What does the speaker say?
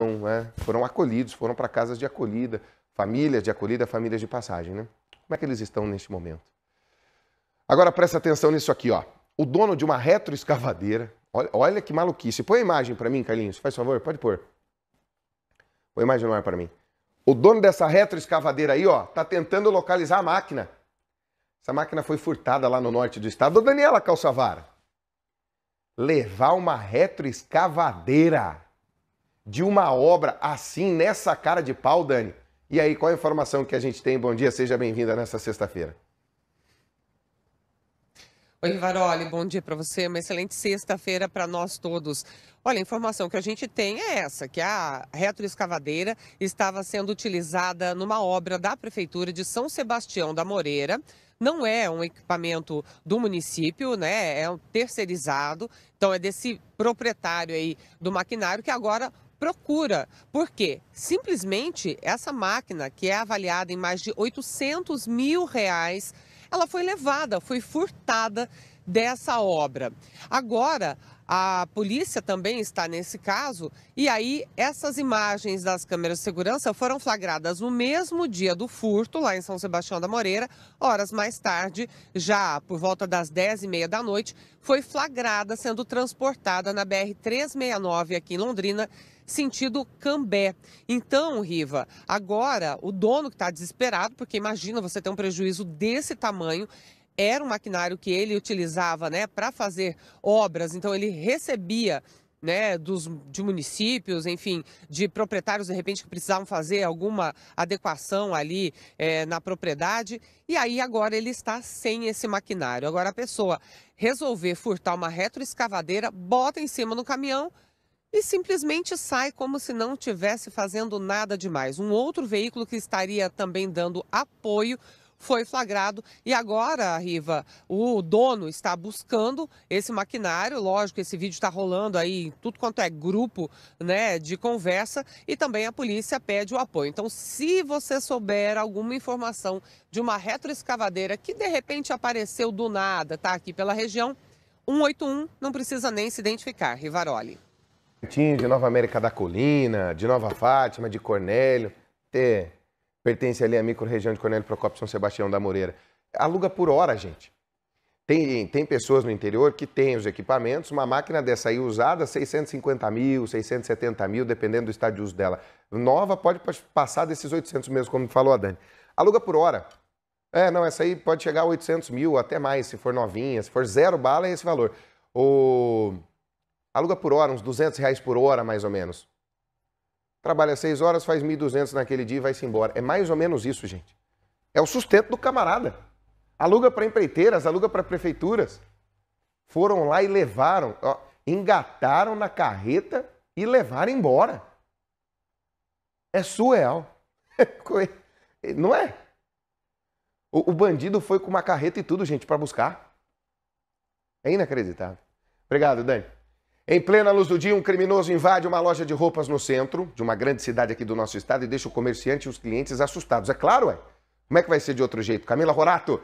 né? foram acolhidos, foram para casas de acolhida, famílias de acolhida, famílias de passagem. Né? Como é que eles estão neste momento? Agora presta atenção nisso aqui, ó. O dono de uma retroescavadeira, olha, olha que maluquice. Põe a imagem para mim, Carlinhos, faz favor, pode pôr. Põe a imagem no ar para mim. O dono dessa retroescavadeira aí, ó, tá tentando localizar a máquina. Essa máquina foi furtada lá no norte do estado. Ô, Daniela Calçavara, levar uma retroescavadeira de uma obra assim, nessa cara de pau, Dani? E aí, qual a informação que a gente tem? Bom dia, seja bem-vinda nessa sexta-feira. Oi, Varoli, bom dia para você. Uma excelente sexta-feira para nós todos. Olha, a informação que a gente tem é essa, que a retroescavadeira estava sendo utilizada numa obra da Prefeitura de São Sebastião da Moreira. Não é um equipamento do município, né? É um terceirizado. Então é desse proprietário aí do maquinário que agora procura, porque simplesmente essa máquina, que é avaliada em mais de 800 mil reais, ela foi levada, foi furtada dessa obra. Agora, a polícia também está nesse caso. E aí, essas imagens das câmeras de segurança foram flagradas no mesmo dia do furto, lá em São Sebastião da Moreira. Horas mais tarde, já por volta das 10h30 da noite, foi flagrada sendo transportada na BR-369 aqui em Londrina, sentido Cambé. Então, Riva, agora o dono que está desesperado, porque imagina você ter um prejuízo desse tamanho, era um maquinário que ele utilizava né, para fazer obras, então ele recebia né, dos, de municípios, enfim, de proprietários de repente que precisavam fazer alguma adequação ali é, na propriedade. E aí agora ele está sem esse maquinário. Agora a pessoa resolver furtar uma retroescavadeira, bota em cima no caminhão e simplesmente sai como se não tivesse fazendo nada demais. Um outro veículo que estaria também dando apoio foi flagrado e agora, Riva, o dono está buscando esse maquinário. Lógico, esse vídeo está rolando aí tudo quanto é grupo né, de conversa e também a polícia pede o apoio. Então, se você souber alguma informação de uma retroescavadeira que de repente apareceu do nada, tá aqui pela região, 181 não precisa nem se identificar. Rivaroli. De Nova América da Colina, de Nova Fátima, de Cornélio pertence ali à micro-região de Cornélio Procópio São Sebastião da Moreira. Aluga por hora, gente. Tem, tem pessoas no interior que têm os equipamentos, uma máquina dessa aí usada, 650 mil, 670 mil, dependendo do estado de uso dela. Nova pode passar desses 800 mesmo, como falou a Dani. Aluga por hora. É, não, essa aí pode chegar a 800 mil, até mais, se for novinha, se for zero bala, é esse valor. O... Aluga por hora, uns 200 reais por hora, mais ou menos trabalha seis horas, faz 1.200 naquele dia e vai-se embora. É mais ou menos isso, gente. É o sustento do camarada. Aluga para empreiteiras, aluga para prefeituras. Foram lá e levaram, ó, engataram na carreta e levaram embora. É surreal. Não é? O, bandido foi com uma carreta e tudo, gente, para buscar. É inacreditável. Obrigado, Dani. Em plena luz do dia, um criminoso invade uma loja de roupas no centro de uma grande cidade aqui do nosso estado e deixa o comerciante e os clientes assustados. É claro, é. Como é que vai ser de outro jeito? Camila Rorato